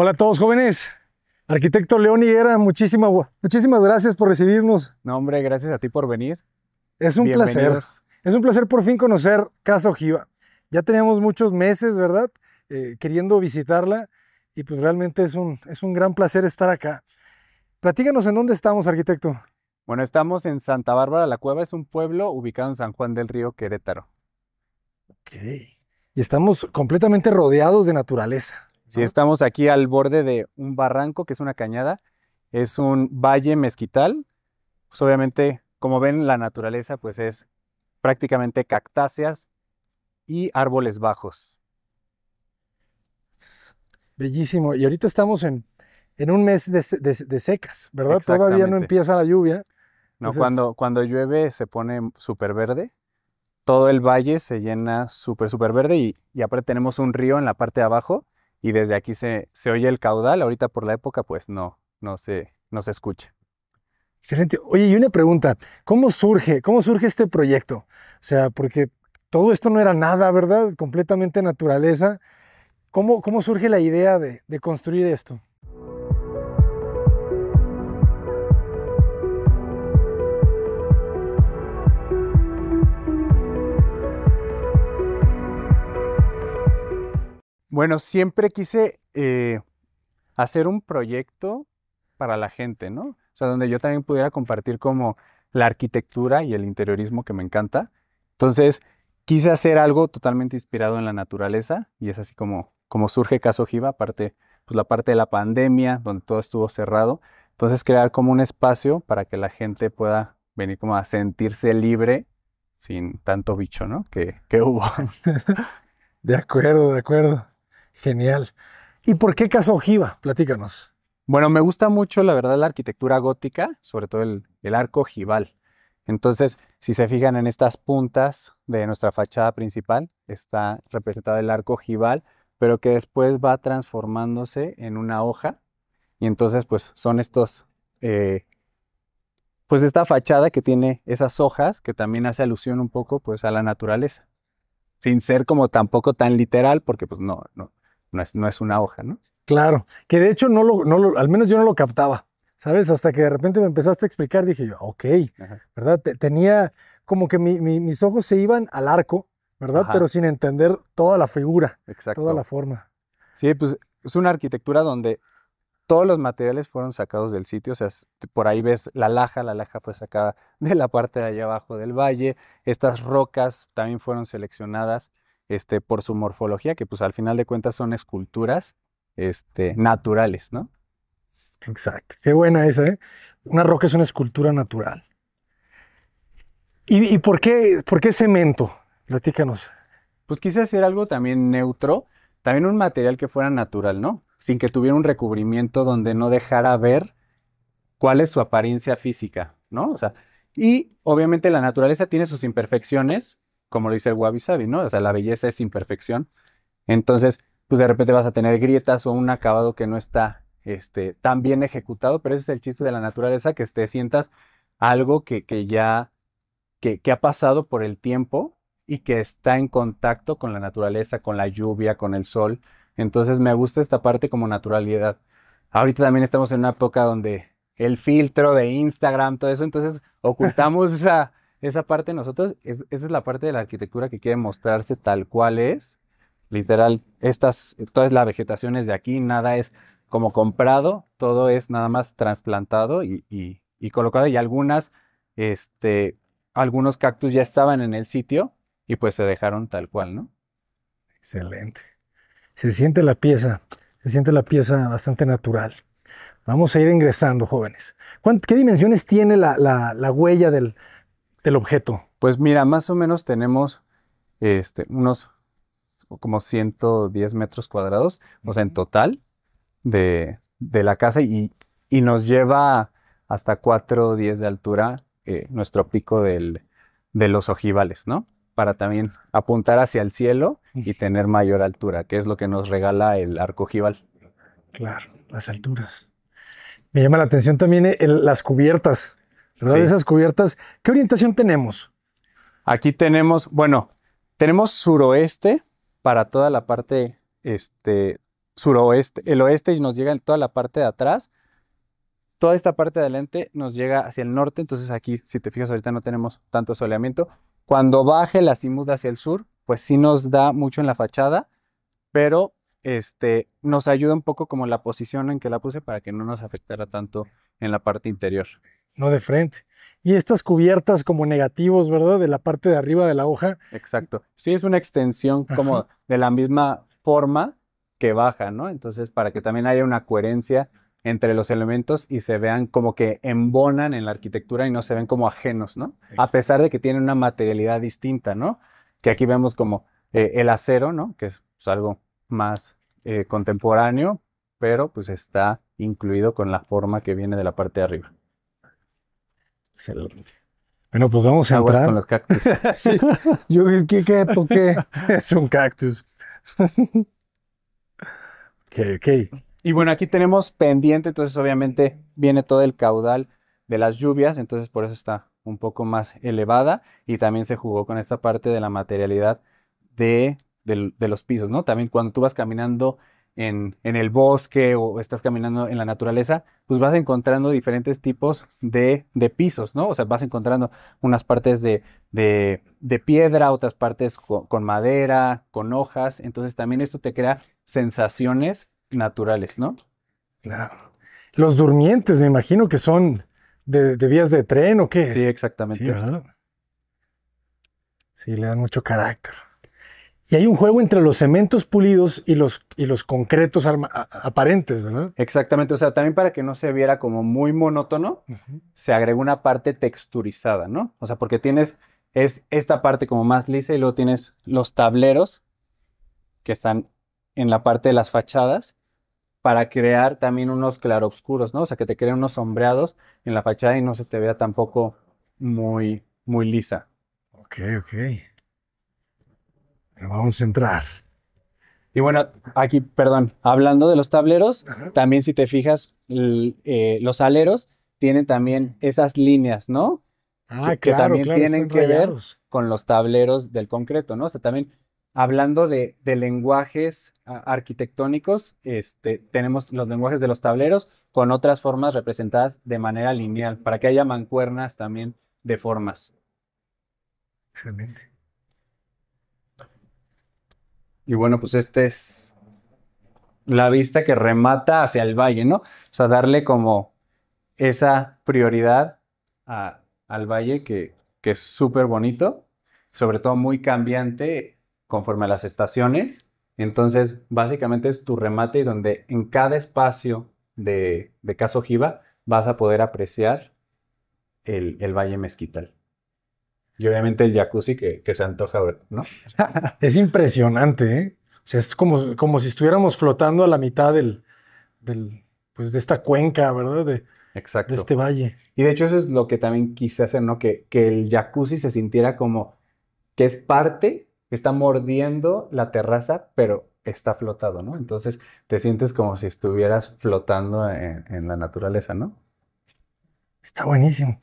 Hola a todos jóvenes. Arquitecto León Higuera, muchísimas muchísimas gracias por recibirnos. No, hombre, gracias a ti por venir. Es un placer. Es un placer por fin conocer Casa Ojiva. Ya teníamos muchos meses, ¿verdad? Eh, queriendo visitarla y pues realmente es un, es un gran placer estar acá. platíganos en dónde estamos, arquitecto. Bueno, estamos en Santa Bárbara la Cueva, es un pueblo ubicado en San Juan del Río, Querétaro. Ok. Y estamos completamente rodeados de naturaleza. Si estamos aquí al borde de un barranco, que es una cañada, es un valle mezquital. Pues obviamente, como ven, la naturaleza pues es prácticamente cactáceas y árboles bajos. Bellísimo. Y ahorita estamos en, en un mes de, secas, ¿verdad? Todavía no empieza la lluvia. No, cuando, cuando llueve se pone súper verde. Todo el valle se llena súper, súper verde y, y aparte tenemos un río en la parte de abajo y desde aquí se, oye el caudal, ahorita por la época pues no, no se, no se escucha. Excelente. Oye, y una pregunta, ¿cómo surge, cómo surge este proyecto? O sea, porque todo esto no era nada, ¿verdad? Completamente naturaleza. ¿Cómo, cómo surge la idea de, de construir esto? Bueno, siempre quise eh, hacer un proyecto para la gente, ¿no? O sea, donde yo también pudiera compartir como la arquitectura y el interiorismo que me encanta. Entonces, quise hacer algo totalmente inspirado en la naturaleza y es así como, como surge Caso Jiva, aparte, pues la parte de la pandemia, donde todo estuvo cerrado. Entonces, crear como un espacio para que la gente pueda venir como a sentirse libre sin tanto bicho, ¿no? Que, que hubo. De acuerdo, de acuerdo. Genial. ¿Y por qué Casa Ojiva? Platícanos. Bueno, me gusta mucho, la verdad, la arquitectura gótica, sobre todo el, arco ojival. Entonces, si se fijan en estas puntas de nuestra fachada principal, está representado el arco ojival, pero que después va transformándose en una hoja. Y entonces, pues son estos, eh, pues esta fachada que tiene esas hojas, que también hace alusión un poco, pues a la naturaleza. Sin ser como tampoco tan literal, porque pues no, no, no es, una hoja, ¿no? Claro, que de hecho no lo, al menos yo no lo captaba, ¿sabes? Hasta que de repente me empezaste a explicar, dije yo, ok, ¿verdad? tenía como que mis ojos se iban al arco, ¿verdad? Pero sin entender toda la figura, toda la forma. Sí, pues es una arquitectura donde todos los materiales fueron sacados del sitio, o sea, por ahí ves la laja, la laja fue sacada de la parte de allá abajo del valle, estas rocas también fueron seleccionadas, este, por su morfología, que pues al final de cuentas son esculturas este, naturales, ¿no? Exacto. Qué buena esa, ¿eh? Una roca es una escultura natural. ¿Y, por, qué, por qué cemento? Platícanos. Pues quise hacer algo también neutro, también un material que fuera natural, ¿no? Sin que tuviera un recubrimiento donde no dejara ver cuál es su apariencia física, ¿no? O sea, y obviamente la naturaleza tiene sus imperfecciones, como lo dice el Wabi Sabi, ¿no? O sea, la belleza es imperfección. Entonces, pues de repente vas a tener grietas o un acabado que no está este, tan bien ejecutado, pero ese es el chiste de la naturaleza, que estés, sientas algo que, ya, que, que ha pasado por el tiempo y que está en contacto con la naturaleza, con la lluvia, con el sol. Entonces me gusta esta parte como naturalidad. Ahorita también estamos en una época donde el filtro de Instagram, todo eso, entonces ocultamos esa esa parte nosotros, esa es la parte de la arquitectura que quiere mostrarse tal cual es. Literal, estas, toda la vegetación es de aquí, nada es como comprado, todo es nada más trasplantado y, colocado. Y algunas, este, algunos cactus ya estaban en el sitio y pues se dejaron tal cual, ¿no? Excelente. Se siente la pieza, se siente la pieza bastante natural. Vamos a ir ingresando, jóvenes. ¿Qué dimensiones tiene la huella del, del objeto? Pues mira, más o menos tenemos este, unos como 110 metros cuadrados, o sea, en total de, la casa y, nos lleva hasta 4 o 10 de altura eh, nuestro pico de los ojivales, ¿no? Para también apuntar hacia el cielo y tener mayor altura, que es lo que nos regala el arco ojival. Claro, las alturas. Me llama la atención también eh, las cubiertas. ¿verdad? Esas cubiertas. ¿Qué orientación tenemos? Aquí tenemos, bueno, tenemos suroeste para toda la parte, este, suroeste, el oeste y nos llega en toda la parte de atrás. Toda esta parte de adelante nos llega hacia el norte, entonces aquí, si te fijas, ahorita no tenemos tanto soleamiento. Cuando baje la cimuda hacia el sur, pues sí nos da mucho en la fachada, pero este, nos ayuda un poco como la posición en que la puse para que no nos afectara tanto en la parte interior no de frente. Y estas cubiertas como negativos, ¿verdad? De la parte de arriba de la hoja. Exacto. Mm. Sí, es una extensión como de la misma forma que baja, ¿no? Entonces, para que también haya una coherencia entre los elementos y se vean como que embonan en la arquitectura y no se ven como ajenos, ¿no? A pesar de que tienen una materialidad distinta, ¿no? Que aquí vemos como eh, el acero, ¿no? Que es pues, algo más eh, contemporáneo, pero pues está incluido con la forma que viene de la parte de arriba. Bueno, pues vamos a Aguas con los cactus. sí. ¿qué, es un cactus. ok, ok. Y bueno, aquí tenemos pendiente, entonces obviamente viene todo el caudal de las lluvias, entonces por eso está un poco más elevada y también se jugó con esta parte de la materialidad de, de los pisos, ¿no? También cuando tú vas caminando en, el bosque o estás caminando en la naturaleza, pues vas encontrando diferentes tipos de, pisos, ¿no? O sea, vas encontrando unas partes de, de, de piedra, otras partes con, madera, con hojas. Entonces también esto te crea sensaciones naturales, ¿no? Claro. Los durmientes, me imagino que son de, vías de tren o qué. Es? Sí, exactamente. Sí, sí, le dan mucho carácter. Y hay un juego entre los cementos pulidos y los, y los concretos aparentes, ¿verdad? Exactamente, o sea, también para que no se viera como muy monótono, se agregó una parte texturizada, ¿no? O sea, porque tienes es esta parte como más lisa y luego tienes los tableros que están en la parte de las fachadas para crear también unos claroscuros, ¿no? O sea, que te creen unos sombreados en la fachada y no se te vea tampoco muy, muy lisa. Ok, ok vamos a entrar. Y bueno, aquí, perdón, hablando de los tableros, también si te fijas, eh, los aleros tienen también esas líneas, ¿no? Ah, que, claro, que también tienen que ver con los tableros del concreto, ¿no? O sea, también hablando de, lenguajes arquitectónicos, este, tenemos los lenguajes de los tableros con otras formas representadas de manera lineal, para que haya mancuernas también de formas. Excelente. Y bueno, pues esta es la vista que remata hacia el valle, ¿no? O sea, darle como esa prioridad al valle que, es súper bonito, sobre todo muy cambiante conforme a las estaciones. Entonces, básicamente es tu remate y donde en cada espacio de, de Caso Jiva vas a poder apreciar el Valle Mezquital. Y obviamente el jacuzzi que, se antoja, ¿no? es impresionante, ¿eh? O sea, es como, como si estuviéramos flotando a la mitad del, del pues de esta cuenca, ¿verdad? De, Exacto. De este valle. Y de hecho eso es lo que también quise hacer, ¿no? Que, que el jacuzzi se sintiera como que es parte, que está mordiendo la terraza, pero está flotado, ¿no? Entonces te sientes como si estuvieras flotando en, en la naturaleza, ¿no? Está buenísimo.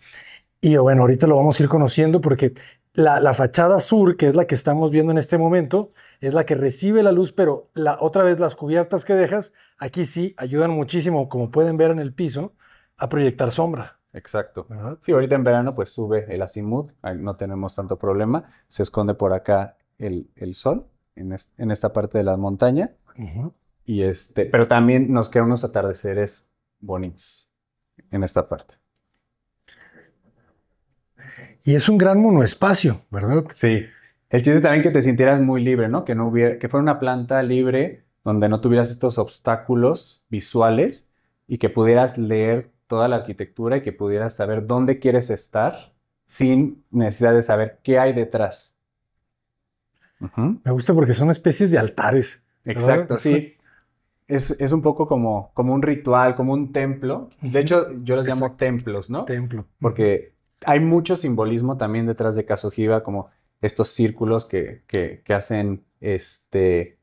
Y bueno, ahorita lo vamos a ir conociendo porque la, fachada sur, que es la que estamos viendo en este momento, es la que recibe la luz, pero la, otra vez las cubiertas que dejas, aquí sí ayudan muchísimo, como pueden ver en el piso, a proyectar sombra. Exacto. Sí, ahorita en verano pues sube el azimut, no tenemos tanto problema, se esconde por acá el, sol, en, esta parte de la montaña, y este, pero también nos quedan unos atardeceres bonitos en esta parte. Y es un gran monoespacio, ¿verdad? Sí. El chiste también que te sintieras muy libre, ¿no? Que, no hubiera, que fuera una planta libre donde no tuvieras estos obstáculos visuales y que pudieras leer toda la arquitectura y que pudieras saber dónde quieres estar sin necesidad de saber qué hay detrás. Me gusta porque son especies de altares. Exacto, sí. Es, un poco como, como un ritual, como un templo. De hecho, yo los llamo templos, ¿no? Templo. Porque hay mucho simbolismo también detrás de Kazuhiba, como estos círculos que, hacen este.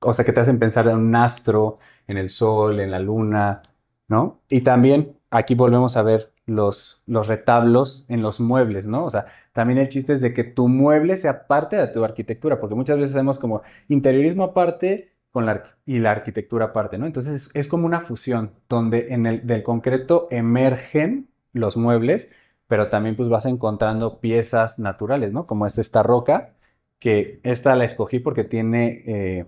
O sea, que te hacen pensar en un astro, en el sol, en la luna, ¿no? Y también aquí volvemos a ver los, los retablos en los muebles, ¿no? O sea, también el chiste es de que tu mueble sea parte de tu arquitectura, porque muchas veces hacemos como interiorismo aparte con y la arquitectura aparte, ¿no? Entonces es, como una fusión donde en el, del concreto emergen los muebles, pero también pues vas encontrando piezas naturales, ¿no? Como es esta roca, que esta la escogí porque tiene eh,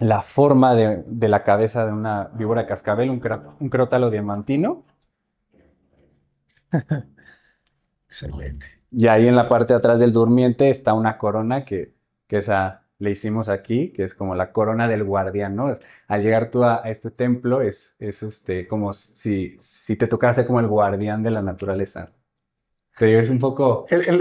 la forma de, la cabeza de una víbora cascabel, un, un crótalo diamantino. Excelente. Y ahí en la parte de atrás del durmiente está una corona que, que esa le hicimos aquí, que es como la corona del guardián, ¿no? al llegar tú a, este templo es, es este, como si, si te tocase como el guardián de la naturaleza. es un poco el,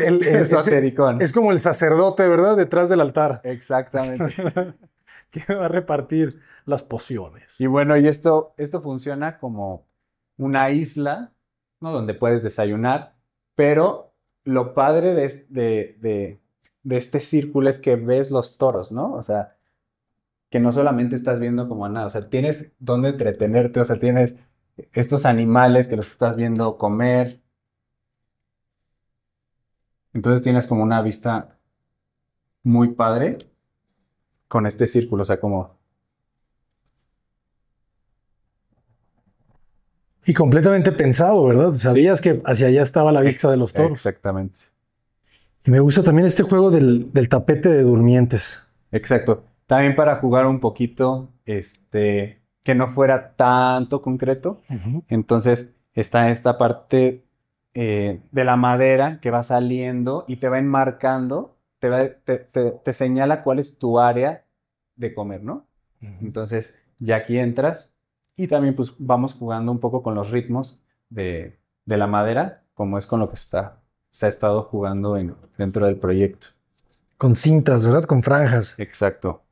Es, como el sacerdote, ¿verdad? Detrás del altar. Exactamente. que va a repartir las pociones. Y bueno, y esto, esto funciona como una isla, ¿no? Donde puedes desayunar, pero lo padre de, de, de de este círculo es que ves los toros, ¿no? O sea, que no solamente estás viendo como nada, o sea, tienes donde entretenerte, o sea, tienes estos animales que los estás viendo comer. Entonces tienes como una vista muy padre con este círculo, o sea, como... Y completamente pensado, ¿verdad? Sabías que hacia allá estaba la vista de los toros. Exactamente. Y me gusta también este juego del, tapete de durmientes. Exacto. También para jugar un poquito, este, que no fuera tanto concreto. Entonces está esta parte eh, de la madera que va saliendo y te va enmarcando, te, te, señala cuál es tu área de comer, ¿no? Entonces ya aquí entras y también pues vamos jugando un poco con los ritmos de la madera, como es con lo que está se ha estado jugando en, dentro del proyecto. Con cintas, ¿verdad? Con franjas. Exacto.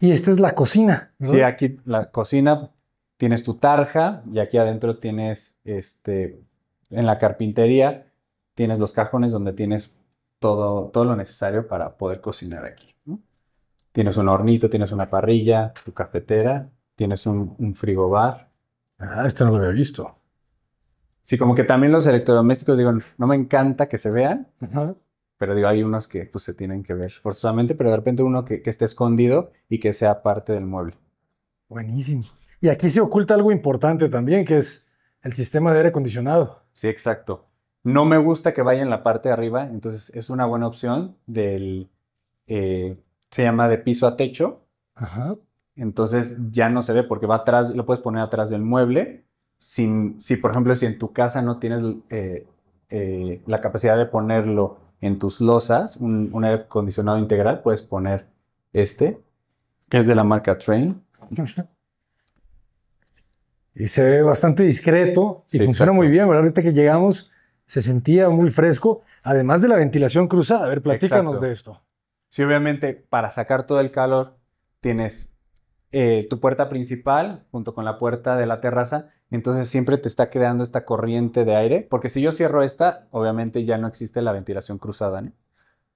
Y esta es la cocina. Sí, aquí la cocina tienes tu tarja y aquí adentro tienes, este, en la carpintería, tienes los cajones donde tienes todo, todo lo necesario para poder cocinar aquí. Tienes un hornito, tienes una parrilla, tu cafetera, tienes un, un frigobar. Ah, este no lo había visto. Sí, como que también los electrodomésticos, digo, no me encanta que se vean, pero digo, hay unos que pues, se tienen que ver forzosamente, pero de repente uno que, esté escondido y que sea parte del mueble. Buenísimo. Y aquí se oculta algo importante también, que es el sistema de aire acondicionado. Sí, exacto. No me gusta que vaya en la parte de arriba, entonces es una buena opción del, eh, se llama de piso a techo. Ajá. Entonces ya no se ve porque va atrás, lo puedes poner atrás del mueble si, por ejemplo, si en tu casa no tienes eh, eh, la capacidad de ponerlo en tus losas, un, aire acondicionado integral, puedes poner este, que es de la marca Train. Y se ve bastante discreto y funciona muy bien, ¿verdad? Ahorita que llegamos se sentía muy fresco, además de la ventilación cruzada. A ver, platícanos de esto. Sí, obviamente, para sacar todo el calor tienes eh, tu puerta principal junto con la puerta de la terraza entonces siempre te está creando esta corriente de aire, porque si yo cierro esta, obviamente ya no existe la ventilación cruzada, ¿no?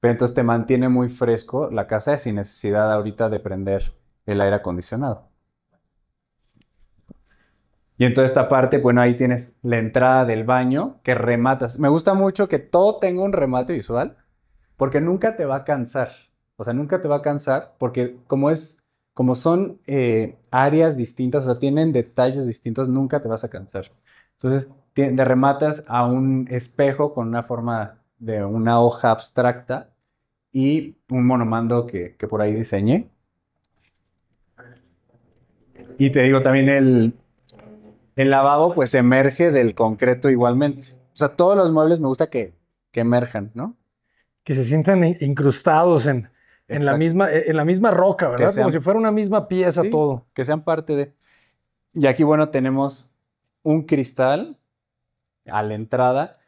Pero entonces te mantiene muy fresco la casa sin necesidad ahorita de prender el aire acondicionado. Y en toda esta parte, bueno, ahí tienes la entrada del baño que rematas. Me gusta mucho que todo tenga un remate visual porque nunca te va a cansar. O sea, nunca te va a cansar porque como es como son eh, áreas distintas, o sea, tienen detalles distintos, nunca te vas a cansar. Entonces, te, rematas a un espejo con una forma de una hoja abstracta y un monomando que, por ahí diseñé. Y te digo también el, el lavabo pues emerge del concreto igualmente. O sea, todos los muebles me gusta que emerjan, ¿no? Que se sientan incrustados en, en la, misma, eh, en la misma roca, ¿verdad? Como si fuera una misma pieza todo. Que sean parte de. Y aquí, bueno, tenemos un cristal a la entrada,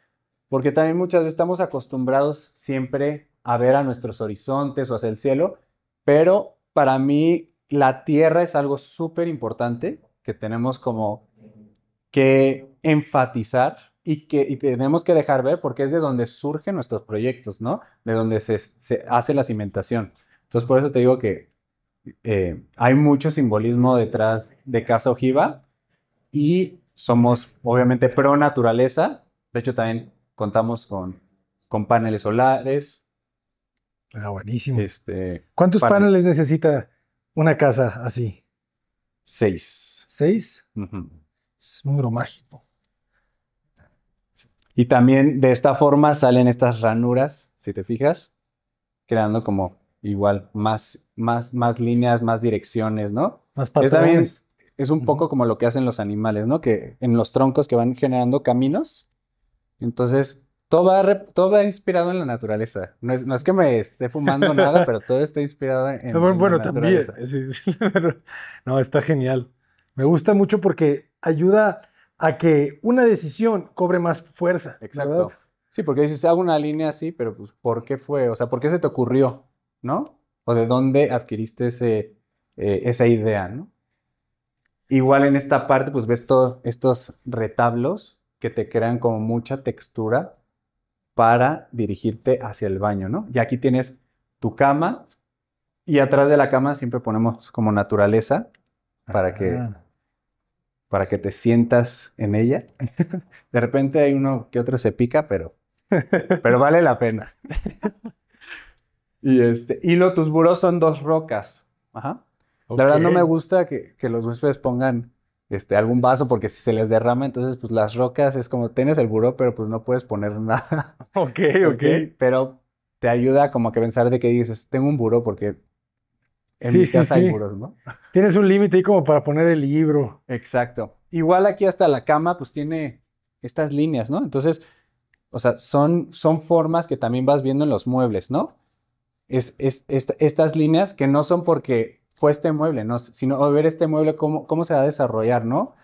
porque también muchas veces estamos acostumbrados siempre a ver a nuestros horizontes o hacia el cielo, pero para mí la tierra es algo súper importante que tenemos como que enfatizar y que tenemos que dejar ver porque es de donde surgen nuestros proyectos, ¿no? De donde se, hace la cimentación. Entonces, por eso te digo que eh, hay mucho simbolismo detrás de Casa Ojiva y somos obviamente pro naturaleza. De hecho, también contamos con, con paneles solares. Ah, buenísimo. Este, ¿Cuántos paneles necesita una casa así? Seis. ¿Seis? Es un número mágico. Y también de esta forma salen estas ranuras, si te fijas, creando como igual más, más, más líneas, más direcciones, ¿no? Más patrones. Es, también, es, un poco como lo que hacen los animales, ¿no? Que en los troncos que van generando caminos. Entonces, todo va, todo inspirado en la naturaleza. No es, que me esté fumando nada, pero todo está inspirado en, bueno, también. no, está genial. Me gusta mucho porque ayuda a que una decisión cobre más fuerza. Exacto. Sí, porque dices, hago una línea así, pero pues, ¿por qué fue? O sea, ¿por qué se te ocurrió? ¿No? ¿O de dónde adquiriste ese, eh, esa idea? ¿no? Igual en esta parte, pues ves todos estos retablos que te crean como mucha textura para dirigirte hacia el baño, ¿no? Y aquí tienes tu cama y atrás de la cama siempre ponemos como naturaleza para que ah para que te sientas en ella. De repente hay uno que otro se pica, pero, pero vale la pena. Y, este, y lo, tus buros son dos rocas. Ajá. La verdad no me gusta que, los huéspedes pongan este, algún vaso porque si se les derrama, entonces pues las rocas es como tienes el buró, pero pues no puedes poner nada. Ok, ok. okay pero te ayuda como que pensar de que dices, tengo un buró porque sí, sí, sí. Tienes un límite ahí como para poner el libro. Exacto. Igual aquí hasta la cama, pues tiene estas líneas, ¿no? Entonces, o sea, son, son formas que también vas viendo en los muebles, ¿no? Es, es, estas líneas que no son porque fue este mueble, ¿no? Sino a ver este mueble, cómo, cómo se va a desarrollar, ¿no?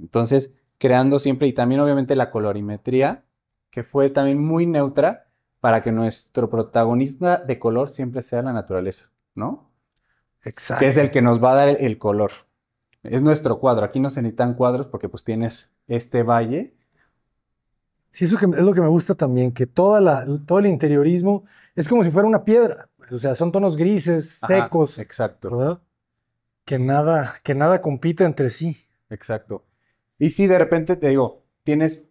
Entonces, creando siempre, y también obviamente la colorimetría, que fue también muy neutra para que nuestro protagonista de color siempre sea la naturaleza, ¿no? Exacto. que es el que nos va a dar el color. Es nuestro cuadro. Aquí no se necesitan cuadros porque pues tienes este valle. Sí, eso es lo que me gusta también, que toda la, todo el interiorismo es como si fuera una piedra. o sea, son tonos grises, secos. exacto. ¿verdad? Que nada, que nada compite entre sí. Exacto. Y si de repente te digo, tienes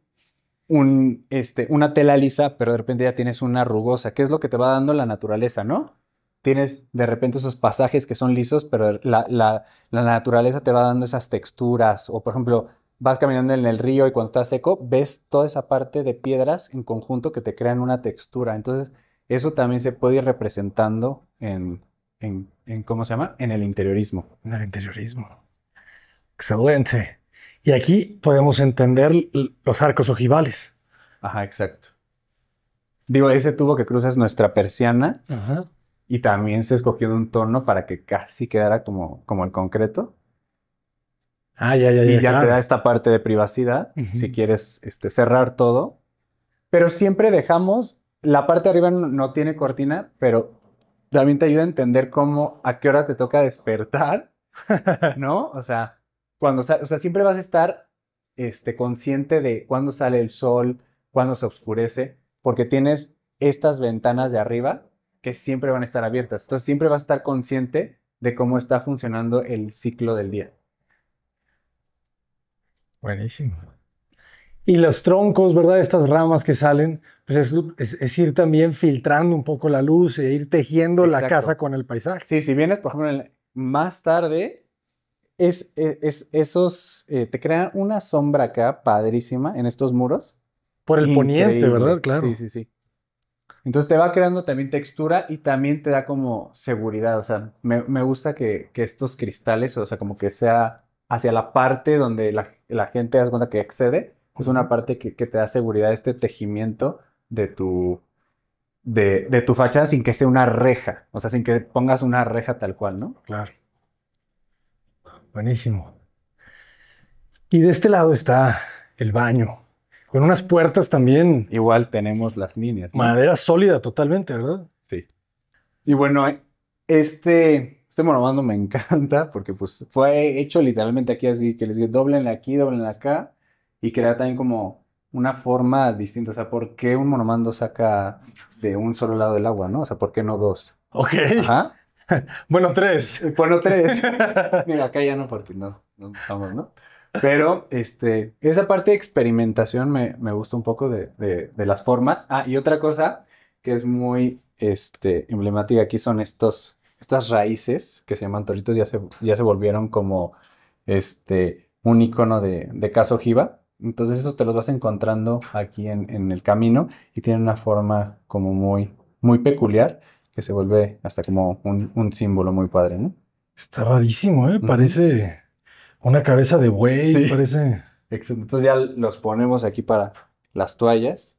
un, este, una tela lisa, pero de repente ya tienes una rugosa, que es lo que te va dando la naturaleza, ¿no? tienes de repente esos pasajes que son lisos, pero la, naturaleza te va dando esas texturas. O por ejemplo, vas caminando en el río y cuando está seco, ves toda esa parte de piedras en conjunto que te crean una textura. Entonces, eso también se puede ir representando en, ¿cómo se llama? En el interiorismo. En el interiorismo. Excelente. Y aquí podemos entender los arcos ojivales. Ajá, exacto. Digo, ese tubo que cruzas nuestra persiana, Ajá y también se escogió un tono para que casi quedara como, como el concreto. Ah, ya, ya, Y ya te da esta parte de privacidad, si quieres este, cerrar todo. Pero siempre dejamos, la parte de arriba no, tiene cortina, pero también te ayuda a entender cómo, a qué hora te toca despertar, ¿no? O sea, cuando, sea, siempre vas a estar este, consciente de cuándo sale el sol, cuándo se oscurece, porque tienes estas ventanas de arriba que siempre van a estar abiertas. Entonces siempre vas a estar consciente de cómo está funcionando el ciclo del día. Buenísimo. Y los troncos, ¿verdad? Estas ramas que salen, pues es, es, ir también filtrando un poco la luz e ir tejiendo la casa con el paisaje. Sí, si vienes, por ejemplo, más tarde, es, e, es esos, eh, te crean una sombra acá padrísima en estos muros. Por el poniente, ¿verdad? Claro. Sí, sí, sí. Entonces te va creando también textura y también te da como seguridad. O sea, me, gusta que, estos cristales, o sea, como que sea hacia la parte donde la, gente das cuenta que accede. Es una parte que, te da seguridad este tejimiento de tu, de, de tu fachada sin que sea una reja. O sea, sin que pongas una reja tal cual, ¿no? Claro. Buenísimo. Y de este lado está el baño. Con unas puertas también. Igual tenemos las líneas. Madera sólida totalmente, ¿verdad? Sí. Y bueno, este, este monomando me encanta porque pues fue hecho literalmente aquí así, que les dije, la aquí, doblen acá y crea también como una forma distinta. O sea, ¿por qué un monomando saca de un solo lado del agua, no? O sea, ¿por qué no dos? Ok. Ajá. bueno, tres. Bueno, tres. Mira, acá ya no, porque no, no estamos, ¿no? Pero este, esa parte de experimentación me, gusta un poco de, las formas. Ah, y otra cosa que es muy este, emblemática aquí son estos, estas raíces que se llaman toritos, ya se, ya se volvieron como este, un icono de, de Casa Entonces esos te los vas encontrando aquí en, el camino y tienen una forma como muy, muy peculiar que se vuelve hasta como un, un símbolo muy padre, ¿no? Está rarísimo, ¿eh? Parece... Una cabeza de buey, parece. Entonces ya los ponemos aquí para las toallas.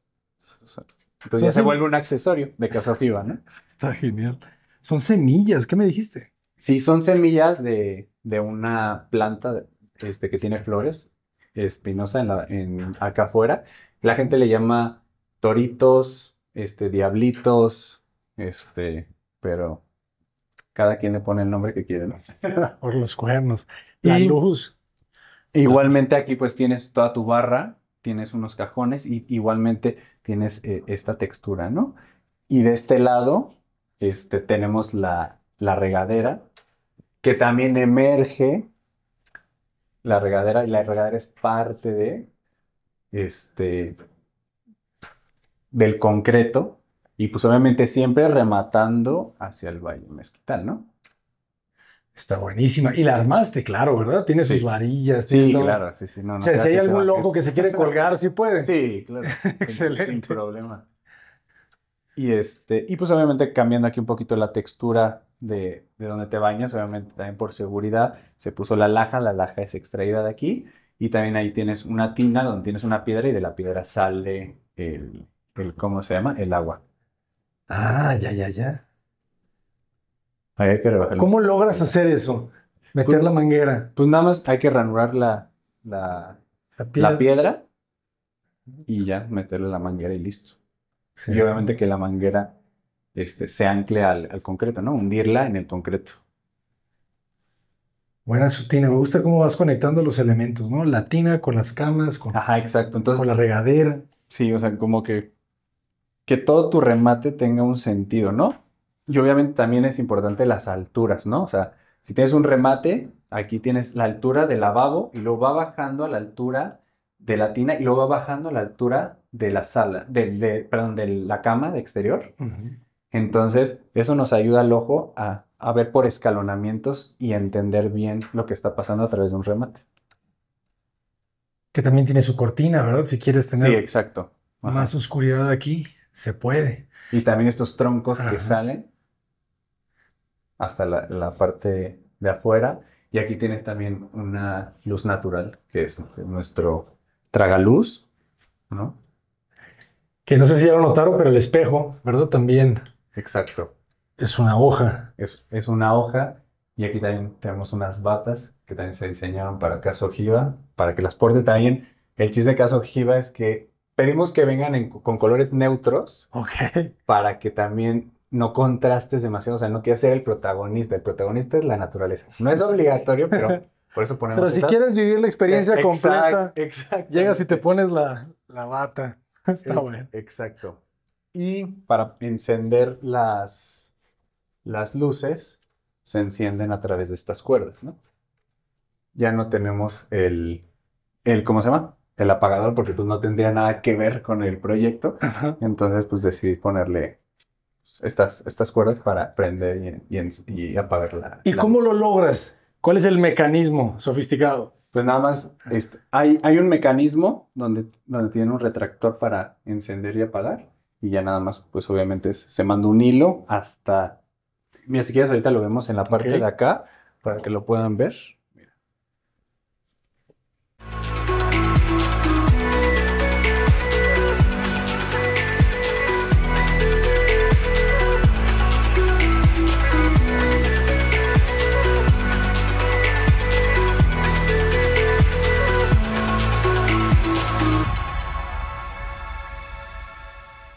Entonces ya se vuelve un accesorio de Casa Fiba, ¿no? Está genial. Son semillas, ¿qué me dijiste? Sí, son semillas de, de una planta este, que tiene flores espinosa en, la, en acá afuera. La gente le llama toritos, este, diablitos, este, pero cada quien le pone el nombre que quiere. Por los cuernos. La luz. Igualmente aquí pues tienes toda tu barra, tienes unos cajones y igualmente tienes eh, esta textura, ¿no? Y de este lado este, tenemos la, la regadera, que también emerge la regadera y la regadera es parte de este del concreto y pues obviamente siempre rematando hacia el Valle Mezquital, ¿no? Está buenísima. Y la armaste, claro, ¿verdad? Tiene sus varillas. Sí, claro, sí, sí. si hay algún loco que se quiere colgar, sí puede. Sí, claro. Excelente. Sin, problema. Y este, y pues obviamente cambiando aquí un poquito la textura de, de donde te bañas, obviamente también por seguridad, se puso la laja, la laja es extraída de aquí, y también ahí tienes una tina donde tienes una piedra y de la piedra sale el ¿cómo se llama? El agua. Ah, ya, ya, ya. ¿Cómo logras hacer eso? Pues Meter la manguera. Pues nada más hay que ranurar la, la, La piedra. y ya meterle la manguera y listo. Y obviamente que la manguera este, se ancle al, concreto, ¿no? Hundirla en el concreto. Buena sutina. Me gusta cómo vas conectando los elementos, ¿no? La tina con las camas, con, exacto. Entonces, con la regadera. sí, o sea, como que que todo tu remate tenga un sentido, ¿no? Y obviamente también es importante las alturas, ¿no? O sea, si tienes un remate, aquí tienes la altura del lavabo y lo va bajando a la altura de la tina y luego va bajando a la altura de la sala, de, perdón, de la cama de exterior. Entonces, eso nos ayuda al ojo a, ver por escalonamientos y entender bien lo que está pasando a través de un remate. Que también tiene su cortina, ¿verdad? Si quieres tener sí, exacto. más oscuridad aquí se puede. Y también estos troncos que salen hasta la, parte de afuera. Y aquí tienes también una luz natural, que es nuestro tragaluz, ¿no? Que no sé si ya lo notaron, pero el espejo, ¿verdad? También. Exacto. Es una hoja. Es, una hoja. Y aquí también tenemos unas batas que también se diseñaron para caso Ojiva, para que las porte también. El chiste de caso Ojiva es que pedimos que vengan con colores neutros para que también no contrastes demasiado, o sea, no quieres ser el protagonista, el protagonista es la naturaleza. No es obligatorio, pero por eso ponemos... Pero si quieres vivir la experiencia completa, llegas y te pones la, la bata. Está eh, bueno. Exacto. Y para encender las, las luces, se encienden a través de estas cuerdas, ¿no? Ya no tenemos el, el ¿cómo se llama? el apagador porque pues no tendría nada que ver con el proyecto. Entonces pues decidí ponerle estas, estas cuerdas para prender y, y, y apagar ¿Y cómo lo logras? ¿Cuál es el mecanismo sofisticado? Pues nada más, este, hay, hay un mecanismo donde, donde tiene un retractor para encender y apagar. Y ya nada más, pues obviamente se manda un hilo hasta... Mira, si quieres ahorita lo vemos en la parte de acá para que lo puedan ver.